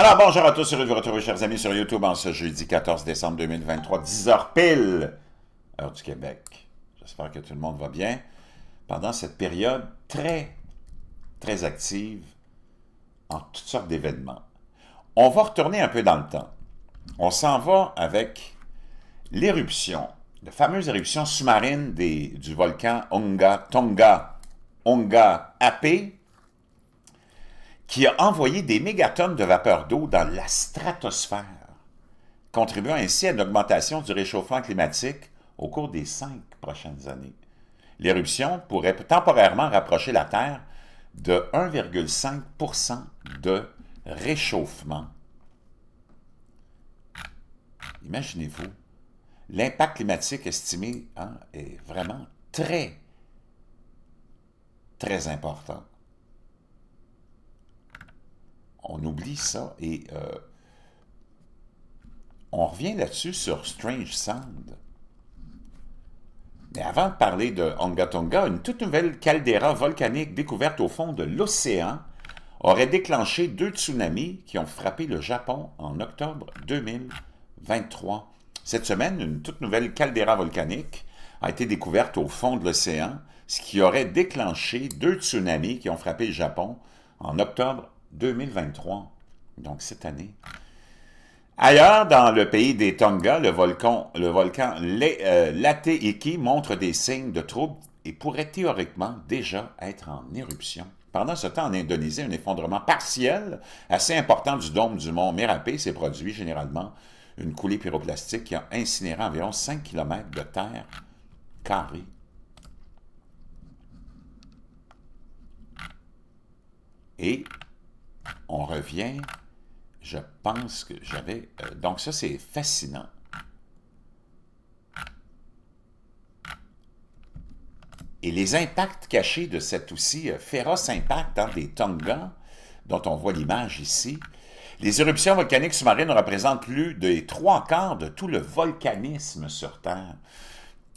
Alors bonjour à tous, heureux de vous retrouver, chers amis, sur YouTube en ce jeudi 14 décembre 2023, 10h pile, heure du Québec. J'espère que tout le monde va bien. Pendant cette période très, très active en toutes sortes d'événements, on va retourner un peu dans le temps. On s'en va avec l'éruption, la fameuse éruption sous-marine du volcan Onga Tonga, Onga Ape, qui a envoyé des mégatonnes de vapeur d'eau dans la stratosphère, contribuant ainsi à une augmentation du réchauffement climatique au cours des cinq prochaines années. L'éruption pourrait temporairement rapprocher la Terre de 1,5 de réchauffement. Imaginez-vous, l'impact climatique estimé hein, est vraiment très, très important on oublie ça et euh, on revient là-dessus sur Strange Sound. Mais avant de parler de Tonga, une toute nouvelle caldeira volcanique découverte au fond de l'océan aurait déclenché deux tsunamis qui ont frappé le Japon en octobre 2023. Cette semaine, une toute nouvelle caldeira volcanique a été découverte au fond de l'océan, ce qui aurait déclenché deux tsunamis qui ont frappé le Japon en octobre 2023, donc cette année. Ailleurs, dans le pays des Tonga, le volcan, le volcan euh, Lateiki montre des signes de troubles et pourrait théoriquement déjà être en éruption. Pendant ce temps, en Indonésie, un effondrement partiel assez important du dôme du mont Merapi s'est produit généralement une coulée pyroplastique qui a incinéré environ 5 km de terre carrée. Et on revient, je pense que j'avais... Euh, donc ça, c'est fascinant. Et les impacts cachés de cet aussi euh, féroce impact dans hein, des Tonga, dont on voit l'image ici, les éruptions volcaniques sous-marines représentent plus des trois quarts de tout le volcanisme sur Terre.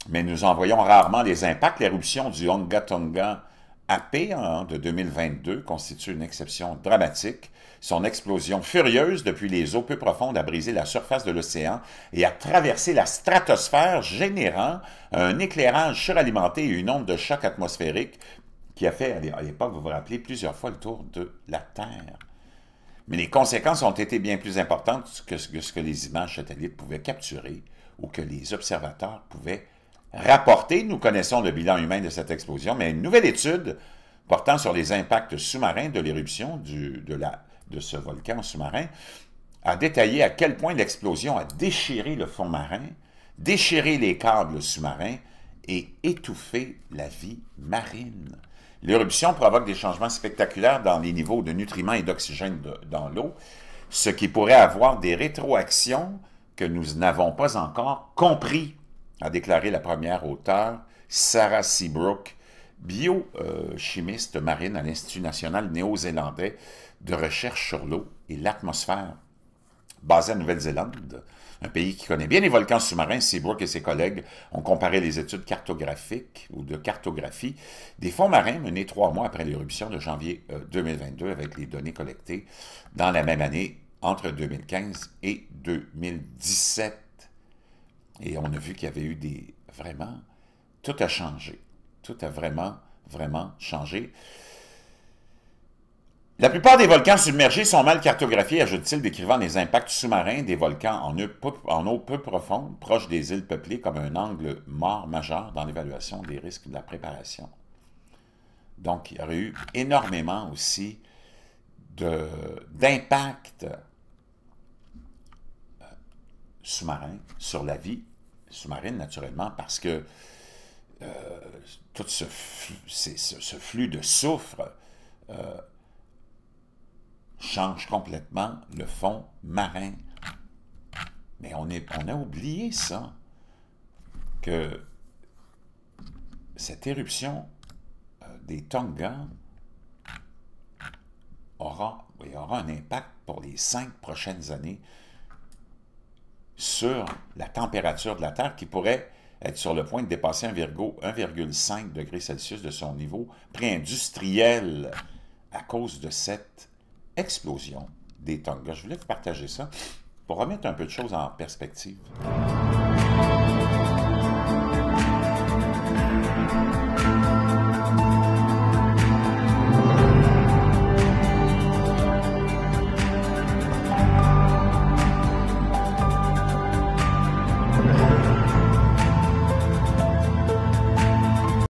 Mais nous en voyons rarement les impacts. L'éruption du Honga Tonga AP de 2022 constitue une exception dramatique. Son explosion furieuse depuis les eaux peu profondes a brisé la surface de l'océan et a traversé la stratosphère, générant un éclairage suralimenté et une onde de choc atmosphérique qui a fait, à l'époque, vous vous rappelez, plusieurs fois le tour de la Terre. Mais les conséquences ont été bien plus importantes que ce que les images satellites pouvaient capturer ou que les observateurs pouvaient rapporté. Nous connaissons le bilan humain de cette explosion, mais une nouvelle étude portant sur les impacts sous-marins de l'éruption de, de ce volcan sous-marin a détaillé à quel point l'explosion a déchiré le fond marin, déchiré les câbles sous-marins et étouffé la vie marine. L'éruption provoque des changements spectaculaires dans les niveaux de nutriments et d'oxygène dans l'eau, ce qui pourrait avoir des rétroactions que nous n'avons pas encore compris a déclaré la première auteure, Sarah Seabrook, biochimiste marine à l'Institut national néo-zélandais de recherche sur l'eau et l'atmosphère, Basée à Nouvelle-Zélande, un pays qui connaît bien les volcans sous-marins. Seabrook et ses collègues ont comparé les études cartographiques ou de cartographie des fonds marins menés trois mois après l'éruption de janvier 2022 euh, avec les données collectées dans la même année entre 2015 et 2017. Et on a vu qu'il y avait eu des... Vraiment, tout a changé. Tout a vraiment, vraiment changé. La plupart des volcans submergés sont mal cartographiés, ajoute-t-il, décrivant les impacts sous-marins des volcans en eau, peu, profonde, proche des îles peuplées, comme un angle mort majeur dans l'évaluation des risques de la préparation. Donc, il y aurait eu énormément aussi d'impacts euh, sous-marins sur la vie sous-marine, naturellement, parce que euh, tout ce, flux de soufre euh, change complètement le fond marin. Mais on, est, on a oublié ça, que cette éruption euh, des Tonga aura un impact pour les cinq prochaines années sur la température de la Terre qui pourrait être sur le point de dépasser 1,5 degrés Celsius de son niveau pré-industriel à cause de cette explosion des tongs. Je voulais vous partager ça pour remettre un peu de choses en perspective.